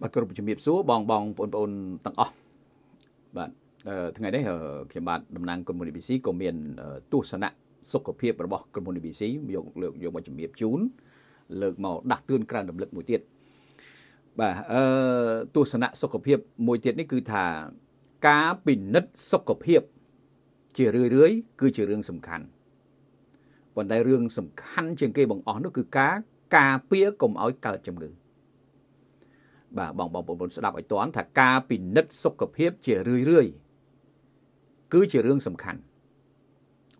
បាទគ្រប់ជំរាបសួរបងបងបងប្អូនទាំងអស់បាទថ្ងៃនេះខ្ញុំបាទតំណាងក្រុមហ៊ុន ABC ក៏មាន ទស្សនៈសុខភាពរបស់ក្រុមហ៊ុន ABC យកលើកយកមកជំរាបជូនលើកមកដាស់តឿនក្រើនរំលឹកមួយទៀតបាទអឺទស្សនៈសុខភាពមួយទៀតនេះគឺថាការពិនិត្យសុខភាព ជារឿយរឿយគឺជារឿងសំខាន់ប៉ុន្តែរឿងសំខាន់ជាងគេបង្អស់នោះគឺការការពារកុំឲ្យកើតជំងឺ។បាទបងបងប្អូនស្ដាប់ឲ្យតាន់ថាការពិនិត្យសុខភាព ជារឿយរឿយគឺជារឿងសំខាន់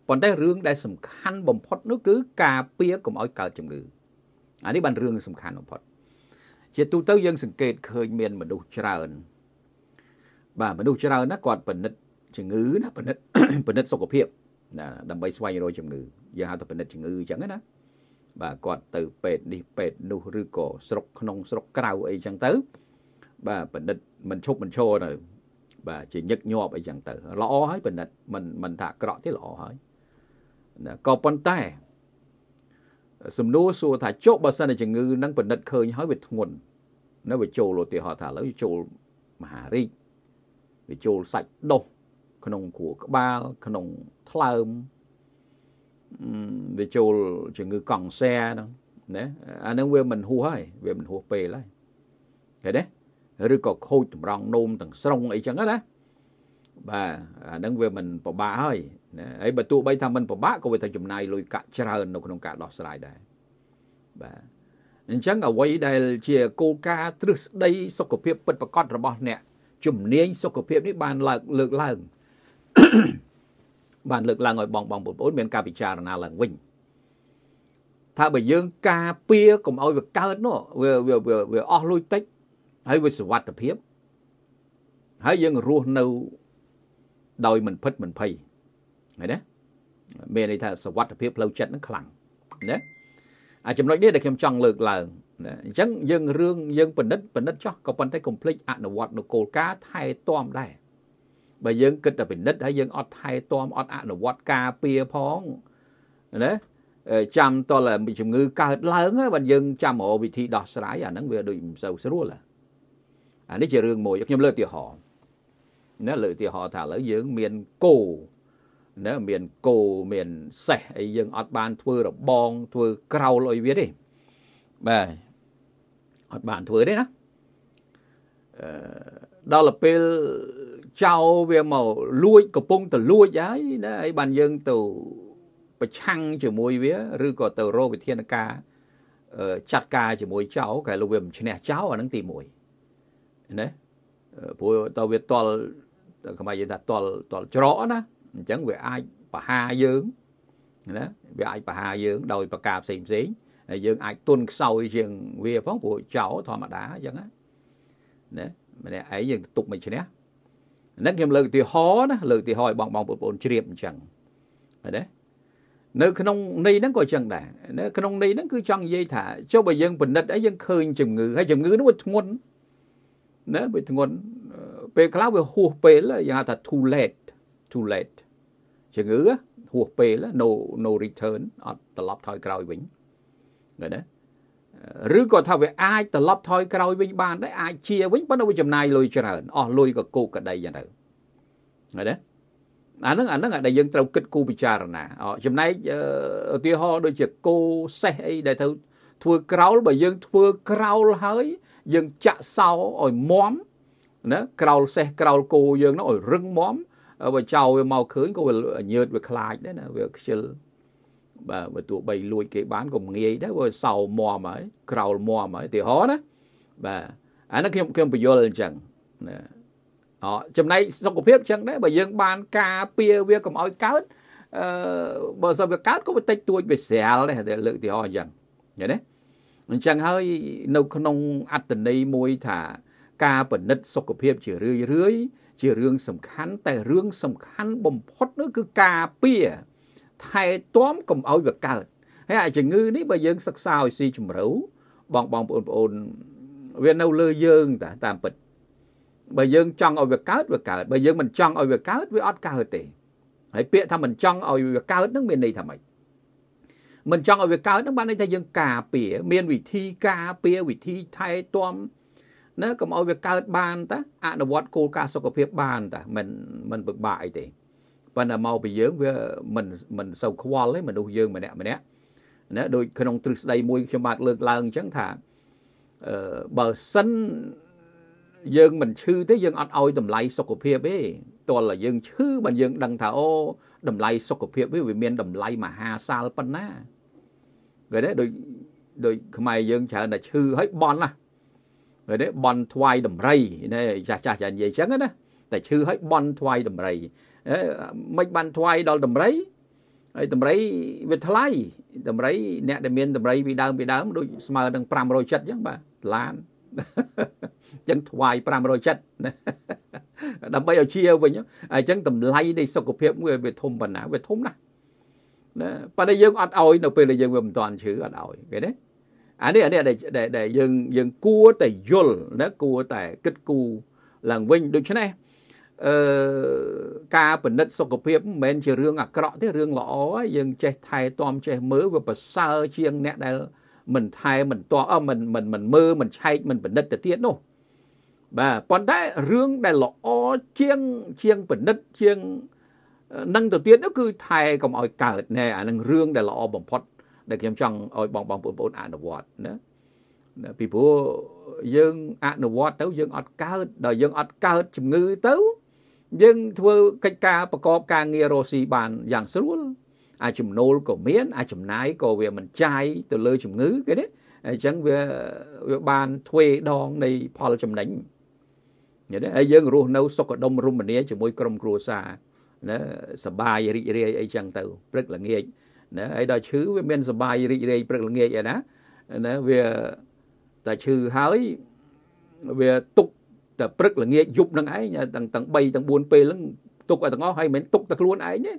ប៉ុន្តែរឿងដែលសំខាន់បំផុតនោះគឺការពៀកុំឲ្យកើតជំងឺអានេះបានរឿងសំខាន់បំផុតជាទូទៅយើង សង្កេតឃើញមាន មនុស្សច្រើនបាទមនុស្សច្រើនណាគាត់ពិនិត្យជំងឺណាពិនិត្យពិនិត្យសុខភាពណាដើម្បីស្វែងរកជំងឺយើងហៅថាពិនិត្យជំងឺអញ្ចឹងណាបាទគាត់ទៅពេទ្យនេះពេទ្យនោះឬក៏ស្រុកក្នុងស្រុកក្រៅអីចឹងទៅ បាទបណ្ឌិតមិនឈប់មិនឈរទៅបាទជាញឹកញាប់អីចឹងទៅល្អហើយបណ្ឌិតមិនមិនថាអាក្រក់ទេល្អហើយណាក៏ប៉ុន្តែសំណួរសួរថាចុះបើសិនជាជំងឺនឹងបណ្ឌិតឃើញហើយវាធ្ងន់នៅវាចូលឧទាហរណ៍ថាឥឡូវចូលមហារាជវាចូលសាច់ដុះក្នុងគ្រួក្បាលក្នុងថ្លើមវាចូលជំងឺកង់សែហ្នឹងណាអាហ្នឹងវាមិនហួសហើយវាមិនហួសពេលហើយឃើញទេឬក៏ខូចតម្រង់នោមទាំងស្រុងអីចឹងណាបាទអាហ្នឹងវាមិនពិបាកហើយណាហើយបើទោះបីថាមិនពិបាកក៏វាត្រូវចំណាយលុយកាក់ច្រើននៅក្នុងការដោះស្រាយដែរបាទអញ្ចឹងអ្វីដែលជាគោលការណ៍ទ្រឹស្ដីសុខភាពពិតប្រាកដរបស់អ្នកជំនាញសុខភាពនេះបានលើកលើកឡើងបានលើកឡើងឲ្យបងបងប្អូនមានការពិចារណាឡើងវិញថាបើយើងការពារកុំឲ្យវាកើតនោះវាវាវាអស់លុយតិចហើយវាសុវត្ថិភាពហើយយើងរស់នៅដោយមិនភិតមិនភ័យឃើញទេមានន័យថាសុវត្ថិភាពផ្លូវចិត្តនឹងខ្លាំងណាអាចំណុចនេះដែលខ្ញុំចង់លើកឡើងណាអញ្ចឹងយើងរឿងយើងពិនិត្យពិនិត្យចោះក៏ប៉ុន្តែកុំភ្លេចអនុវត្តនៅគោលការណ៍ថែទាំដែរបើយើងគិតតែពិនិត្យហើយយើងអត់ថែទាំអត់អនុវត្តការពារផងណាចាំតលជំងឺកើតឡើងហើយបើយើងចាំរកវិធីដោះស្រាយអាហ្នឹងវាដូចមិនសូវស្រួលអានេះជារឿងមួយខ្ញុំលើកឧទាហរណ៍ណាលើកឧទាហរណ៍ថាឥឡូវយើង មានគោណាមានគោមានសេះអីយើងអត់បានធ្វើរបងធ្វើក្រោលអីវាទេបាទអត់បានធ្វើទេណាអឺដល់ទៅពេលចោរវាមកលួចកំពុងតែលួចហើយណាហើយបានយើងទៅប្រឆាំងជាមួយវា ឬក៏ទៅរកវិធានការចាត់ការជាមួយចោរកែលោកវាមិនឈ្នះចោរអានឹងទី1ណាព្រោះតើវាតល់ខ្មែរយើងថាតល់តល់ច្រកណាអញ្ចឹងវាអាចបហាយើងណាវាអាចបហាយើង ដោយប្រការផ្សេងផ្សេងហើយយើងអាចទុនខ្សោយជាងវាផងព្រោះចោរធម្មតាអញ្ចឹងណាម្នាក់ឯងយើងទុកមិនឈ្នះហ្នឹងខ្ញុំលើកឧទាហរណ៍ណាលើកឧទាហរណ៍ឲ្យបងបងបងប្អូនជ្រាបអញ្ចឹងឃើញទេនៅ ក្នុងន័យហ្នឹងក៏អញ្ចឹងដែរនៅក្នុងន័យហ្នឹងគឺចង់និយាយថាចុះបើយើងពិនិត្យអីយើងឃើញជំងឺហើយជំងឺនោះវាធ្ងន់ណាវាធ្ងន់ពេលខ្លះវាហួសពេលយើងហៅថា too late too late ជំងឺហួសពេល no no return អត់ត្រឡប់ថយក្រោយវិញឃើញទេឬក៏ថាវាអាចត្រឡប់ថយក្រោយវិញបានដែរអាចជាវិញប៉ុន្តែវាចំណាយលុយច្រើនអស់លុយក៏គោកក្តីយ៉ាងទៅឃើញទេអាហ្នឹងអាហ្នឹងដែលយើងត្រូវគិតគូរពិចារណាចំណែកឧទាហរណ៍ដូចជាគោសេះអីដែលត្រូវធ្វើក្រោលបើយើងធ្វើក្រោលហើយយើងចាក់សោឲ្យមមណាក្រោលសេះក្រោលគោយើងនោះឲ្យ រឹងមមបើចោលវាមកឃើញក៏វាញើតវាខ្លាចដែរណាវាខ្ជិលបាទបើទោះបីលួចគេបានក៏ងាយដែរបើសោមមហើយក្រោលមមហើយទីហោណា បាទអានេះខ្ញុំខ្ញុំបញ្យល់អញ្ចឹងណាអចំណែកសុខភាពអញ្ចឹងដែរបើយើង បាន ការពារវាកុំឲ្យកើតអឺបើសិនវាកើតក៏បន្តិចតួចវាស្រាលដែរតែលើកទីហោអញ្ចឹងឃើញទេអញ្ចឹងហើយនៅក្នុងអត្តន័យមួយថា ការពិនិត្យសុខភាព ជារឿយរឿយជារឿងសំខាន់តែរឿងសំខាន់បំផុតនោះគឺការពារថែទាំកុំឲ្យវាកើត ហើយអាជំងឺ នេះបើយើងសិក្សាឲ្យស៊ីជម្រៅបងបងប្អូនប្អូនវានៅលើយើងតាតាមពិតបើយើងចង់ឲ្យវាកើតវាកើតបើយើងមិនចង់ឲ្យវាកើតវាអត់កើតទេហើយពាក្យថាមិនចង់ឲ្យវាកើតហ្នឹងមានន័យថាម៉េចមិនចង់ឲ្យវាកើតហ្នឹងបានន័យថាយើងការពារមានវិធីការពារវិធីថែទាំណាកុំឲ្យវាកើត បានតា អនុវត្តគោលការណ៍សុខភាពបានតាមិនមិនពិបាកអីទេប៉ុន្តែមកពីយើងវាមិនមិនសូវខ្វល់ទេមនុស្សយើងម្នាក់ម្នាក់ណាដូចក្នុងទ្រឹស្ដីមួយខ្ញុំបាទលើកឡើងអញ្ចឹងថាអឺបើសិនយើងមិនឈឺទេយើងអត់ឲ្យតម្លៃសុខភាពទេតលយើងឈឺបើយើងដឹងថាអូតម្លៃសុខភាពវាមានតម្លៃមហាសាលប៉ុណ្ណាគេទេដូចដូចខ្មែរយើងច្រើនតែឈឺហើយបន់ណាគេទេបន់ថ្វាយដំរីណាចាស់ចាស់ចាស់និយាយអញ្ចឹងណាតែឈឺហើយបន់ថ្វាយដំរីមិនបានថ្វាយដល់ដំរីហើយដំរីវាថ្លៃដំរីអ្នកដែលមានដំរីពីដើមពីដើមដូចស្មើនឹង500ចិត្តអញ្ចឹងបាទឡានអញ្ចឹងថ្វាយ500ចិត្តដើម្បីឲ្យជាវិញអញ្ចឹងតម្លៃនៃសុខភាពមួយវាធំប៉ុណ្ណាវាធំណាស់ណាប៉ុន្តែយើងអត់ឲ្យនៅពេលដែលយើងវាមិនតាន់ឈឺអត់ឲ្យឃើញទេអានេះអានេះដែលដែលយើងយើងគួរតែយល់ណាគួរតែគិតគូរឡើងវិញដូច្នេះអឺការពិនិត្យសុខភាពមិនមែនជារឿងអាក្រក់ទេរឿងល្អហើយយើងចេះថែទាំចេះមើលវាប្រសើរជាងអ្នកដែលមិនថែមិនតអមិនមិនមិនមើលមិនឆែកមិនពិនិត្យទៅទៀតនោះបាទប៉ុន្តែរឿងដែលល្អជាងជាងពិនិត្យជាងនឹងទៅទៀតនោះគឺថែកុំឲ្យកើតណែអានឹងរឿងដែលល្អបំផុតដែលខ្ញុំចង់ឲ្យបងបងប្អូនអនុវត្តណាពីព្រោះយើងអនុវត្តទៅយើងអត់កើតដល់យើងអត់កើតជំងឺទៅយើងធ្វើកិច្ចការប្រកបការងាររស់ស៊ីបានយ៉ាងស្រួលអាចចំណូលក៏មានអាចចំណាយក៏វាមិនចាយទៅលើជំងឺគេណាអញ្ចឹងវាវាបានទ្វេដងនៃផលចំណេញយល់ទេហើយយើងរស់នៅ សុខដុមរមនាជាមួយ ក្រុមគ្រួសារណាសបាយរីករាយអីចឹងទៅព្រឹកល្ងាចណាហើយដល់ឈឺវាមានសបាយរីករាយព្រឹកល្ងាចឯណាណាវាតែឈឺហើយវាទុកតែព្រឹកល្ងាចយប់នឹងឯងទាំងទាំង3ទាំង4ពេលហ្នឹងទុកឲ្យទាំងអស់ហើយមិនទុកតែខ្លួនឯងទេ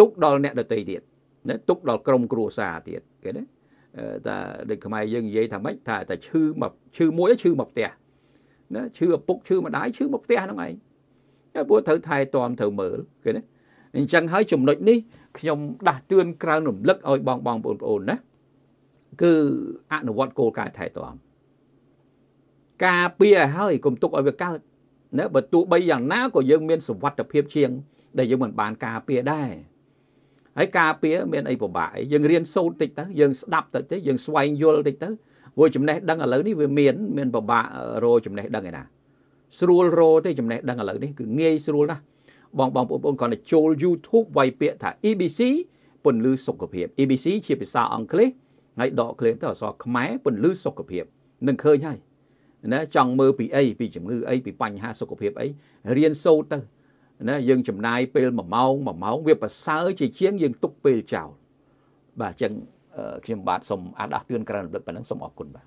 ទុកដល់អ្នកដទៃទៀតណាទុកដល់ក្រុមគ្រួសារទៀតគេណាតែដូចខ្មែរយើងនិយាយថាម៉េចថាតែឈឺមកឈឺមួយឈឺមកផ្ទះណាឈឺឪពុកឈឺម្ដាយឈឺមកផ្ទះហ្នឹងឯងហើយពួកត្រូវថែទាំត្រូវមើលគេណាអញ្ចឹងហើយចំណុចនេះខ្ញុំដាស់តឿនក្រៅរំលឹកឲ្យបងបងបងប្អូនណាគឺអនុវត្តគោលការណ៍ថែទាំការពារឲ្យហើយកុំទុកឲ្យវាកើតណាបើទោះបីយ៉ាងណាក៏យើង មានសវត្ថភាពជាងដែលយើងមិនបានការពារដែរហើយការពារមានអីពិបាកអីយើងរៀនសូត្រតិចទៅយើងស្ដាប់តិចទៅយើងស្វែងយល់តិចទៅព្រោះចំណេះដឹងឥឡូវនេះវាមានមានពិបាករកចំណេះដឹងឯណា ស្រួលរកទេចំណេះដឹងឥឡូវនេះគឺងាយស្រួលណាស់បងបងប្អូនគាត់ទៅចូល YouTube វាយពាក្យថា EBC ពន្លឺសុខភាព EBC ជាភាសាអង់គ្លេសហើយដកឃ្លាទៅអក្សរខ្មែរពន្លឺសុខភាពនឹងឃើញហើយណាចង់មើលពីអីពីជំងឺអីពីបញ្ហាសុខភាពអីរៀនសូត្រទៅណាយើងចំណាយពេល1ម៉ោង1ម៉ោង វា ប្រសើរជាជាងយើងទុកពេលចោលបាទអញ្ចឹងខ្ញុំបាទសូមអះដាស់ទឿនក្រៅរំលឹកប៉ុណ្ណឹងសូមអរគុណបាទ